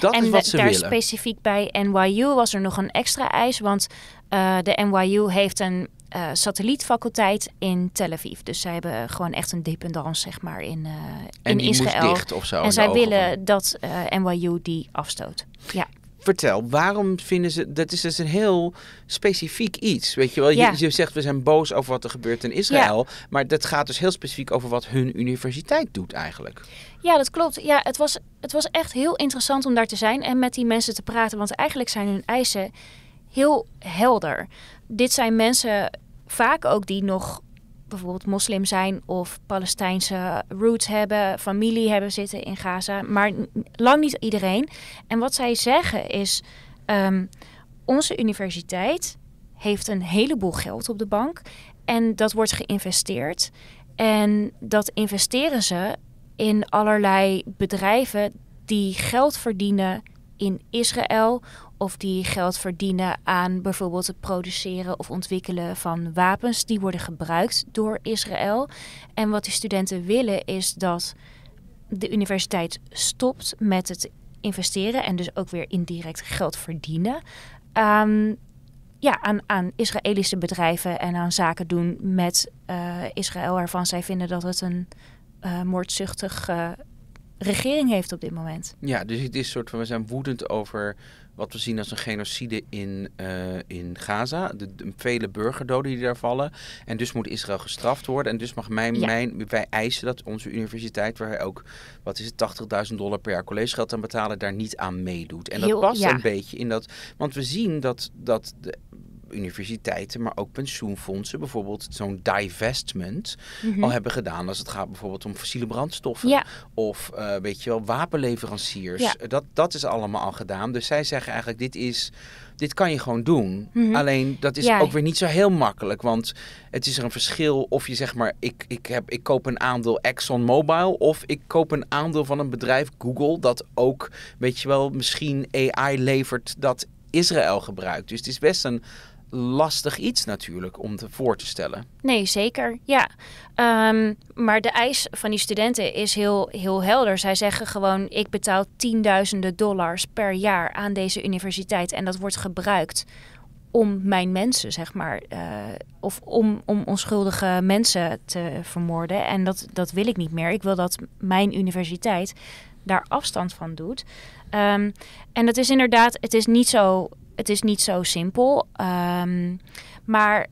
dat is wat ze daar willen. specifiek bij NYU was er nog een extra eis. Want eh, de NYU heeft een eh, satellietfaculteit in Tel Aviv. Dus zij hebben gewoon echt een dependance, zeg maar, in, eh, in Israël. Dicht of zo, en zij willen dat eh, NYU die afstoot. Ja. Vertel, waarom vinden ze dat is dus een heel specifiek iets? Weet je wel, je, zegt we zijn boos over wat er gebeurt in Israël, maar dat gaat dus heel specifiek over wat hun universiteit doet eigenlijk. Ja, dat klopt. Ja, het was, het was echt heel interessant om daar te zijn en met die mensen te praten, want eigenlijk zijn hun eisen heel helder dit zijn mensen vaak ook die nog bijvoorbeeld moslim zijn of Palestijnse roots hebben, familie hebben zitten in Gaza, maar lang niet iedereen. En wat zij zeggen is: ehm, onze universiteit heeft een heleboel geld op de bank en dat wordt geïnvesteerd. En dat investeren ze in allerlei bedrijven die geld verdienen in Israël of die geld verdienen aan bijvoorbeeld het produceren of ontwikkelen van wapens die worden gebruikt door Israël. En wat die studenten willen is dat de universiteit stopt met het investeren en dus ook weer indirect geld verdienen aan, ja, aan, aan Israëlische bedrijven en aan zaken doen met eh, Israël waarvan zij vinden dat het een eh, moordzuchtige regering heeft op dit moment. Ja, dus het is soort van, we zijn woedend over wat we zien als een genocide in, eh, in Gaza. De, vele burgerdoden die daar vallen. En dus moet Israël gestraft worden. En dus mag mijn, mijn, wij eisen dat onze universiteit, waar hij ook, wat is het, 80.000 dollar per jaar collegegeld aan betalen, daar niet aan meedoet. En dat past een beetje in dat. Want we zien dat, dat de, universiteiten, maar ook pensioenfondsen, bijvoorbeeld zo'n divestment, mhm. al hebben gedaan als het gaat bijvoorbeeld om fossiele brandstoffen. Of eh, weet je wel, wapenleveranciers. Eh, dat, dat is allemaal al gedaan. Dus zij zeggen eigenlijk, dit is dit kan je gewoon doen. Mhm. Alleen dat is ook weer niet zo heel makkelijk. Want het is er een verschil of je zeg maar, ik, ik, heb, ik koop een aandeel ExxonMobil. Of ik koop een aandeel van een bedrijf Google. Dat ook, weet je wel, misschien AI levert dat Israël gebruikt. Dus het is best een lastig iets natuurlijk om te voor te stellen. Nee, zeker. Ja. Ehm, maar de eis van die studenten is heel, heel helder. Zij zeggen gewoon: ik betaal tienduizenden dollars per jaar aan deze universiteit. En dat wordt gebruikt om mijn mensen, zeg maar. Uh, of om, om onschuldige mensen te vermoorden. En dat, dat wil ik niet meer. Ik wil dat mijn universiteit daar afstand van doet. Ehm, en dat is inderdaad, het is niet zo het is niet zo simpel. Ehm, maar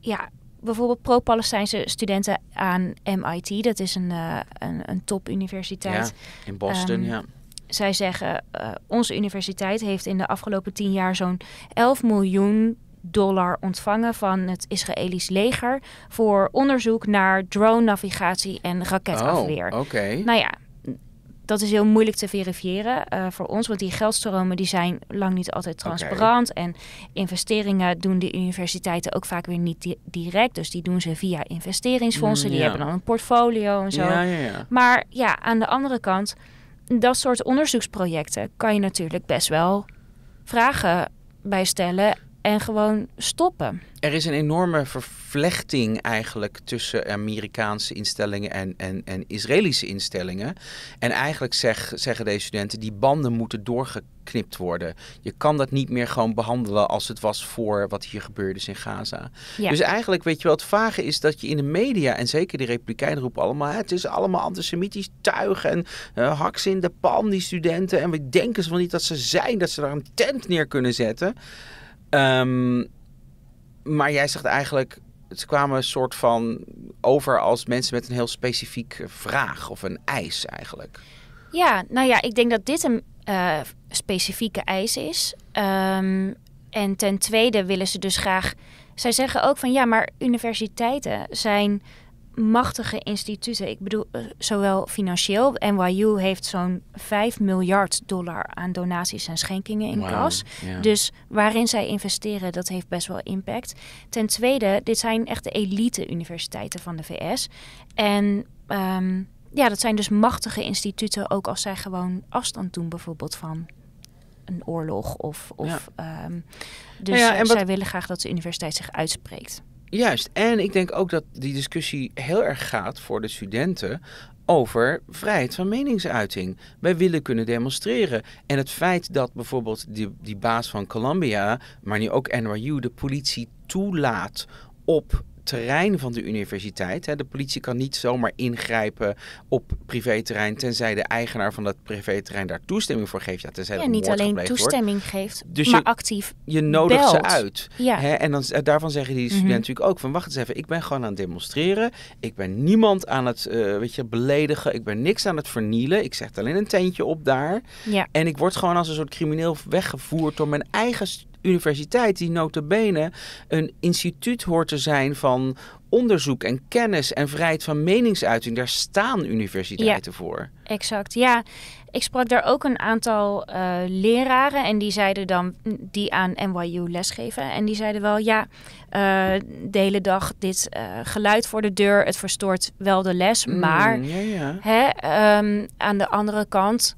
ja, bijvoorbeeld pro-Palestijnse studenten aan MIT, dat is een, uh, een, een topuniversiteit. in Boston, ehm, ja. Zij zeggen, eh, onze universiteit heeft in de afgelopen tien jaar zo'n 11 miljoen dollar ontvangen van het Israëlisch leger voor onderzoek naar drone-navigatie en oh, raketafweer. Oh, Oké. Nou ja, dat is heel moeilijk te verifiëren eh, voor ons, want die geldstromen die zijn lang niet altijd transparant. En investeringen doen de universiteiten ook vaak weer niet direct. Dus die doen ze via investeringsfondsen, mm, die hebben dan een portfolio en zo. maar ja, aan de andere kant, dat soort onderzoeksprojecten kan je natuurlijk best wel vragen bijstellen. stellen en gewoon stoppen. Er is een enorme vervlechting eigenlijk tussen Amerikaanse instellingen en, en, en Israëlische instellingen. En eigenlijk zeg, zeggen deze studenten, die banden moeten doorgeknipt worden. Je kan dat niet meer gewoon behandelen als het was voor wat hier gebeurd is in Gaza. Dus eigenlijk, weet je wel, het vage is dat je in de media, en zeker de Republikeinen roepen allemaal, het is allemaal antisemitisch tuig en uh, haks in de pan die studenten. En we denken ze wel niet dat ze zijn, dat ze daar een tent neer kunnen zetten. Ehm, maar jij zegt eigenlijk, ze kwamen een soort van over als mensen met een heel specifieke vraag of een eis eigenlijk. Ja, nou ja, ik denk dat dit een eh, specifieke eis is. Ehm, en ten tweede willen ze dus graag. Zij zeggen ook van ja, maar universiteiten zijn machtige instituten. Ik bedoel, eh, zowel financieel. NYU heeft zo'n 5 miljard dollar aan donaties en schenkingen in kas. Dus waarin zij investeren, dat heeft best wel impact. Ten tweede, dit zijn echt de elite-universiteiten van de VS. En. Ehm, ja, dat zijn dus machtige instituten, ook als zij gewoon afstand doen, bijvoorbeeld van een oorlog. Of, of, ehm, nou dus zij willen graag dat de universiteit zich uitspreekt. Juist, en ik denk ook dat die discussie heel erg gaat voor de studenten over vrijheid van meningsuiting. Wij willen kunnen demonstreren. En het feit dat bijvoorbeeld die, die baas van Columbia, maar nu ook NYU, de politie toelaat op terrein van de universiteit. De politie kan niet zomaar ingrijpen op privéterrein, tenzij de eigenaar van dat privéterrein daar toestemming voor geeft. Ja, tenzij ja, niet alleen toestemming geeft, dus maar je, actief. Je nodigt ze uit. Ja. en dan, eh, daarvan zeggen die studenten mhm. natuurlijk ook: van wacht eens even, ik ben gewoon aan het demonstreren. Ik ben niemand aan het eh, weet je, beledigen. Ik ben niks aan het vernielen. Ik zet alleen een tentje op daar. Ja. En ik word gewoon als een soort crimineel weggevoerd door mijn eigen studenten universiteit, die notabene een instituut hoort te zijn van onderzoek en kennis en vrijheid van meningsuiting. Daar staan universiteiten voor. Exact, ja. Ik sprak daar ook een aantal eh, leraren en die zeiden dan, die aan NYU lesgeven. En die zeiden wel, ja, eh, de hele dag dit eh, geluid voor de deur, het verstoort wel de les. Mm, maar Hè, ehm, aan de andere kant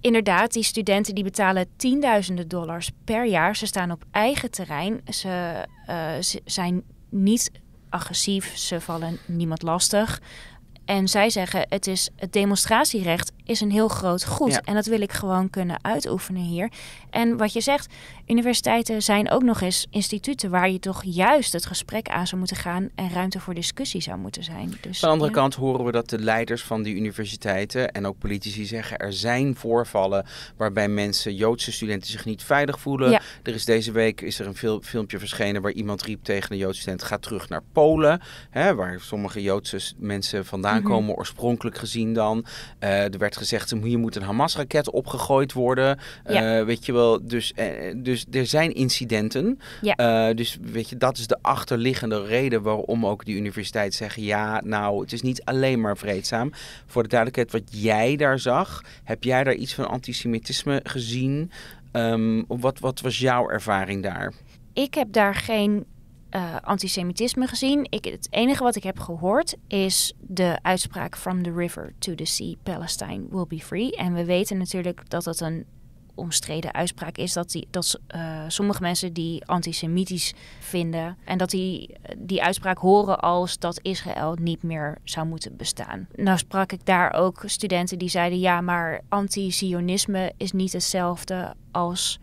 inderdaad, die studenten die betalen tienduizenden dollars per jaar. Ze staan op eigen terrein. Ze, eh, ze zijn niet agressief. Ze vallen niemand lastig. En zij zeggen, het, is, het demonstratierecht is een heel groot goed. En dat wil ik gewoon kunnen uitoefenen hier. En wat je zegt, universiteiten zijn ook nog eens instituten waar je toch juist het gesprek aan zou moeten gaan en ruimte voor discussie zou moeten zijn. Dus, Aan de andere kant horen we dat de leiders van die universiteiten en ook politici zeggen, er zijn voorvallen waarbij mensen, Joodse studenten, zich niet veilig voelen. Er is deze week is er een filmpje verschenen waar iemand riep tegen een Joodse student, ga terug naar Polen, hè, waar sommige Joodse mensen vandaan Mhm. komen, oorspronkelijk gezien dan. Eh, er werd gezegd, hier moet een Hamas-raket opgegooid worden. Eh, weet je wel, dus, eh, dus er zijn incidenten. Ja. dus weet je, dat is de achterliggende reden waarom ook die universiteit zeggen, ja, nou, het is niet alleen maar vreedzaam. Voor de duidelijkheid, wat jij daar zag, heb jij daar iets van antisemitisme gezien? Um, wat, wat was jouw ervaring daar? Ik heb daar geen eh, antisemitisme gezien. Ik, het enige wat ik heb gehoord is de uitspraak From the river to the sea, Palestine will be free. En we weten natuurlijk dat dat een omstreden uitspraak is dat, die, dat eh, sommige mensen die antisemitisch vinden en dat die die uitspraak horen als dat Israël niet meer zou moeten bestaan. Nou sprak ik daar ook studenten die zeiden ja, maar anti-Zionisme is niet hetzelfde als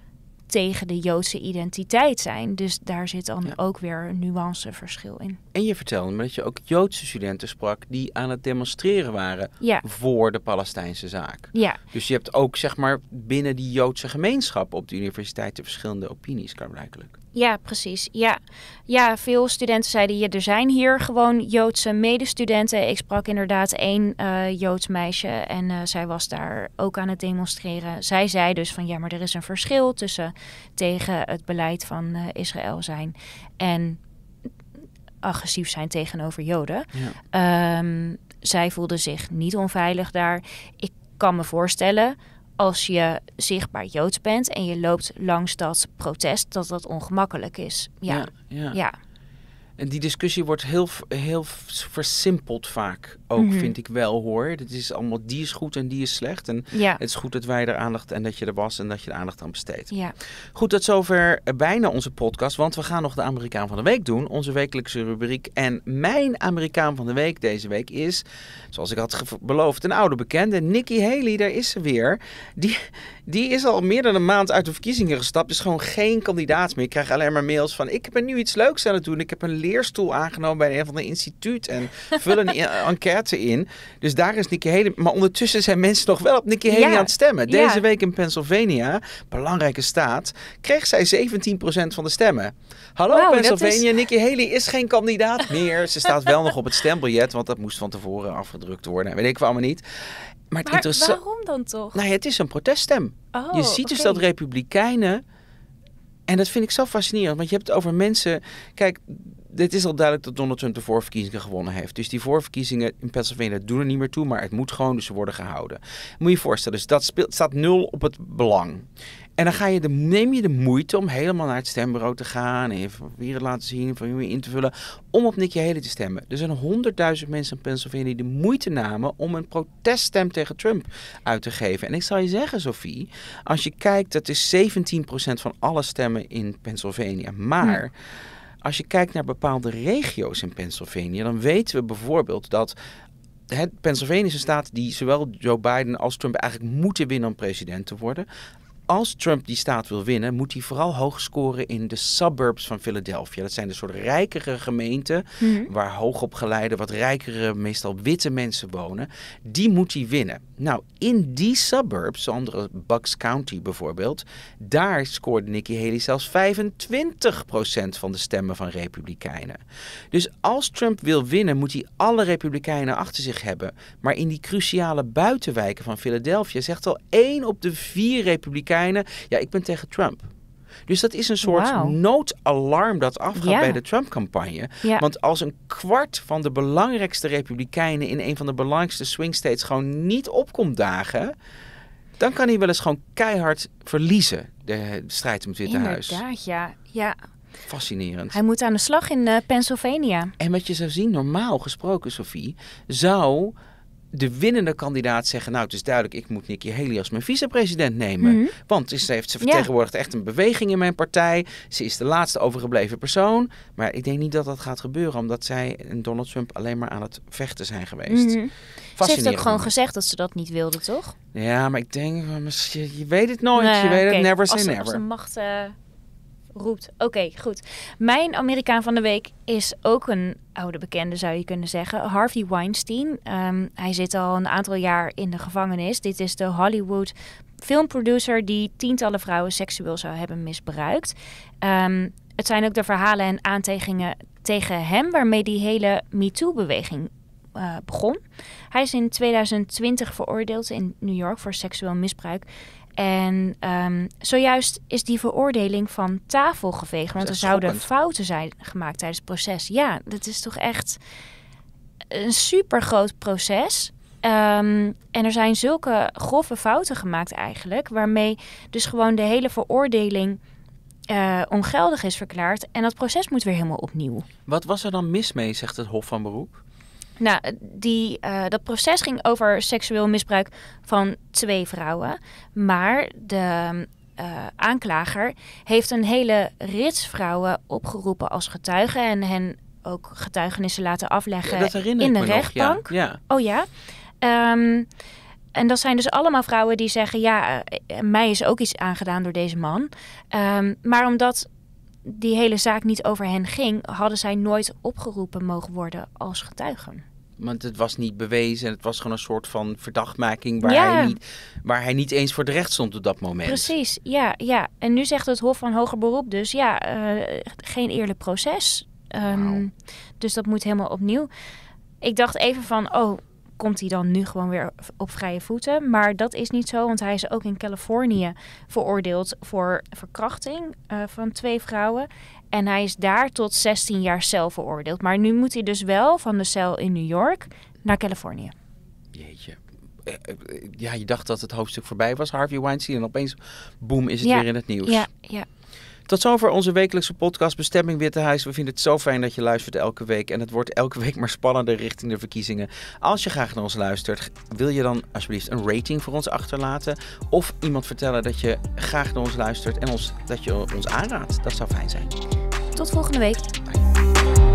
tegen de Joodse identiteit zijn. Dus daar zit dan ook weer een nuanceverschil in. En je vertelde me dat je ook Joodse studenten sprak die aan het demonstreren waren voor de Palestijnse zaak. Ja. Dus je hebt ook zeg maar binnen die Joodse gemeenschap op de universiteit de verschillende opinies klaarblijkelijk. Ja, precies. Ja. ja, veel studenten zeiden, ja, er zijn hier gewoon Joodse medestudenten. Ik sprak inderdaad één eh, Joods meisje en eh, zij was daar ook aan het demonstreren. Zij zei dus van, ja, maar er is een verschil tussen tegen het beleid van eh, Israël zijn en agressief zijn tegenover Joden. Ehm, zij voelde zich niet onveilig daar. Ik kan me voorstellen als je zichtbaar Joods bent en je loopt langs dat protest, dat dat ongemakkelijk is. Ja, ja. ja. ja. En die discussie wordt heel, heel versimpeld vaak ook, mhm. vind ik wel hoor. Het is allemaal, die is goed en die is slecht. En ja. het is goed dat wij er aandacht en dat je er was en dat je er aandacht aan besteedt. Ja. Goed, dat zover eh, bijna onze podcast. Want we gaan nog de Amerikaan van de Week doen, onze wekelijkse rubriek. En mijn Amerikaan van de Week deze week is, zoals ik had beloofd, een oude bekende. Nikki Haley, daar is ze weer. Die, die is al meer dan een maand uit de verkiezingen gestapt. Is gewoon geen kandidaat meer. Ik krijg alleen maar mails van, ik ben nu iets leuks aan het doen. Ik heb een leerstoel aangenomen bij een van de instituut. En vullen een enquête in. Dus daar is Nikki Haley. Maar ondertussen zijn mensen nog wel op Nikki Haley aan het stemmen. Deze week in Pennsylvania, belangrijke staat, kreeg zij 17% van de stemmen. Hallo Pennsylvania, is... Nikki Haley is geen kandidaat meer. Ze staat wel nog op het stembiljet, want dat moest van tevoren afgedrukt worden. Weet ik wel allemaal niet. Maar, het maar waarom dan toch? Nou, ja, het is een proteststem. Oh, je ziet dus dat republikeinen en dat vind ik zo fascinerend, want je hebt het over mensen. Kijk, dit is al duidelijk dat Donald Trump de voorverkiezingen gewonnen heeft. Dus die voorverkiezingen in Pennsylvania doen er niet meer toe, maar het moet gewoon, dus ze worden gehouden. Moet je je voorstellen, dus dat speelt, staat nul op het belang. En dan ga je de, neem je de moeite om helemaal naar het stembureau te gaan. Even papieren laten zien, van in te vullen. Om op je Haley te stemmen. Er zijn honderdduizend mensen in Pennsylvania die de moeite namen om een proteststem tegen Trump uit te geven. En ik zal je zeggen, Sophie, als je kijkt, dat is 17% van alle stemmen in Pennsylvania. Maar. Hm. Als je kijkt naar bepaalde regio's in Pennsylvania, dan weten we bijvoorbeeld dat het Pennsylvania is een staat die zowel Joe Biden als Trump eigenlijk moeten winnen om president te worden. Als Trump die staat wil winnen, moet hij vooral hoog scoren in de suburbs van Philadelphia. Dat zijn de soort rijkere gemeenten mhm. waar hoogopgeleide, wat rijkere, meestal witte mensen wonen. Die moet hij winnen. Nou, in die suburbs, zoals Bucks County bijvoorbeeld, daar scoorde Nikki Haley zelfs 25% van de stemmen van Republikeinen. Dus als Trump wil winnen, moet hij alle Republikeinen achter zich hebben. Maar in die cruciale buitenwijken van Philadelphia zegt al één op de vier Republikeinen: ja, ik ben tegen Trump. Dus dat is een soort noodalarm dat afgaat bij de Trump-campagne. Want als een kwart van de belangrijkste republikeinen in een van de belangrijkste swing states gewoon niet opkomt dagen, dan kan hij wel eens gewoon keihard verliezen, de strijd om het Witte Huis. Inderdaad, ja. ja. Fascinerend. Hij moet aan de slag in eh, Pennsylvania. En wat je zou zien, normaal gesproken, Sophie, zou de winnende kandidaat zeggen... nou, het is duidelijk, ik moet Nikki Haley als mijn vicepresident nemen. Mhm. Want ze, heeft, ze vertegenwoordigt echt een beweging in mijn partij. Ze is de laatste overgebleven persoon. Maar ik denk niet dat dat gaat gebeuren... omdat zij en Donald Trump alleen maar aan het vechten zijn geweest. Mhm. Ze heeft ook gewoon gezegd dat ze dat niet wilde, toch? Ja, maar ik denk, je weet het nooit. Nou je weet het, never say als, never. Als de macht... Eh, roept. Oké, goed. Mijn Amerikaan van de week is ook een oude bekende, zou je kunnen zeggen. Harvey Weinstein. Ehm, hij zit al een aantal jaar in de gevangenis. Dit is de Hollywood filmproducer die tientallen vrouwen seksueel zou hebben misbruikt. Ehm, het zijn ook de verhalen en aantegingen tegen hem waarmee die hele MeToo-beweging eh, begon. Hij is in 2020 veroordeeld in New York voor seksueel misbruik. En ehm, zojuist is die veroordeling van tafel geveegd. Want er zouden fouten zijn gemaakt tijdens het proces. Ja, dat is toch echt een super groot proces. Ehm, en er zijn zulke grove fouten gemaakt eigenlijk, waarmee dus gewoon de hele veroordeling eh, ongeldig is verklaard en dat proces moet weer helemaal opnieuw. Wat was er dan mis mee, zegt het Hof van Beroep? Nou, die, eh, dat proces ging over seksueel misbruik van twee vrouwen. Maar de eh, aanklager heeft een hele rits vrouwen opgeroepen als getuigen en hen ook getuigenissen laten afleggen in de rechtbank. ja. Oh ja. Ehm, en dat zijn dus allemaal vrouwen die zeggen: Ja, eh, mij is ook iets aangedaan door deze man. Ehm, maar omdat die hele zaak niet over hen ging, hadden zij nooit opgeroepen mogen worden als getuigen. Want het was niet bewezen. Het was gewoon een soort van verdachtmaking waar, hij niet, waar hij niet eens voor de recht stond op dat moment. Precies, ja. ja. En nu zegt het Hof van Hoger Beroep dus, ja, eh, geen eerlijk proces. Ehm, dus dat moet helemaal opnieuw. Ik dacht even van, oh, komt hij dan nu gewoon weer op vrije voeten. Maar dat is niet zo, want hij is ook in Californië veroordeeld voor verkrachting eh, van twee vrouwen. En hij is daar tot 16 jaar cel veroordeeld. Maar nu moet hij dus wel van de cel in New York naar Californië. Jeetje. Eh, eh, ja, je dacht dat het hoofdstuk voorbij was, Harvey Weinstein. En opeens, boem, is het weer in het nieuws. Ja, ja, tot zover onze wekelijkse podcast Bestemming Huis. We vinden het zo fijn dat je luistert elke week. En het wordt elke week maar spannender richting de verkiezingen. Als je graag naar ons luistert, wil je dan alsjeblieft een rating voor ons achterlaten? Of iemand vertellen dat je graag naar ons luistert en ons, dat je ons aanraadt? Dat zou fijn zijn. Tot volgende week.